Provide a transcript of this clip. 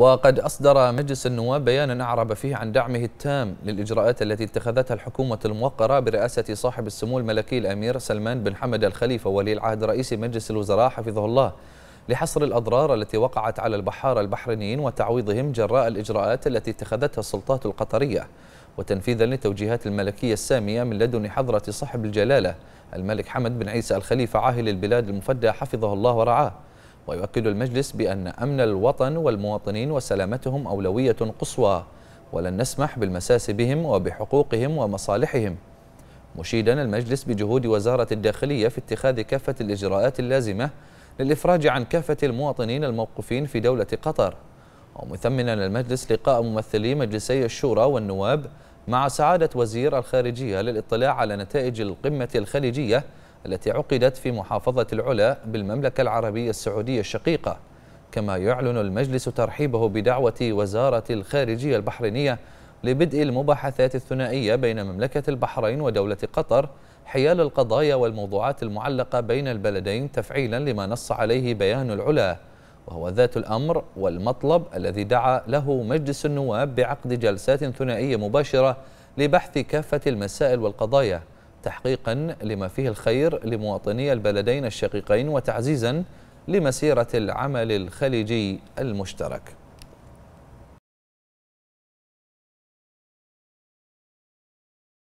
وقد أصدر مجلس النواب بيانا أعرب فيه عن دعمه التام للإجراءات التي اتخذتها الحكومة الموقرة برئاسة صاحب السمو الملكي الأمير سلمان بن حمد الخليفة ولي العهد رئيس مجلس الوزراء حفظه الله لحصر الأضرار التي وقعت على البحارة البحرينيين وتعويضهم جراء الإجراءات التي اتخذتها السلطات القطرية وتنفيذا لتوجيهات الملكية السامية من لدن حضرة صاحب الجلالة الملك حمد بن عيسى الخليفة عاهل البلاد المفدى حفظه الله ورعاه ويؤكد المجلس بأن أمن الوطن والمواطنين وسلامتهم أولوية قصوى ولن نسمح بالمساس بهم وبحقوقهم ومصالحهم مشيدا المجلس بجهود وزارة الداخلية في اتخاذ كافة الإجراءات اللازمة للإفراج عن كافة المواطنين الموقوفين في دولة قطر ومثمنا المجلس لقاء ممثلي مجلسي الشورى والنواب مع سعادة وزير الخارجية للاطلاع على نتائج القمة الخليجية التي عقدت في محافظة العلا بالمملكة العربية السعودية الشقيقة كما يعلن المجلس ترحيبه بدعوة وزارة الخارجية البحرينية لبدء المباحثات الثنائية بين مملكة البحرين ودولة قطر حيال القضايا والموضوعات المعلقة بين البلدين تفعيلا لما نص عليه بيان العلا وهو ذات الأمر والمطلب الذي دعا له مجلس النواب بعقد جلسات ثنائية مباشرة لبحث كافة المسائل والقضايا تحقيقا لما فيه الخير لمواطني البلدين الشقيقين وتعزيزا لمسيرة العمل الخليجي المشترك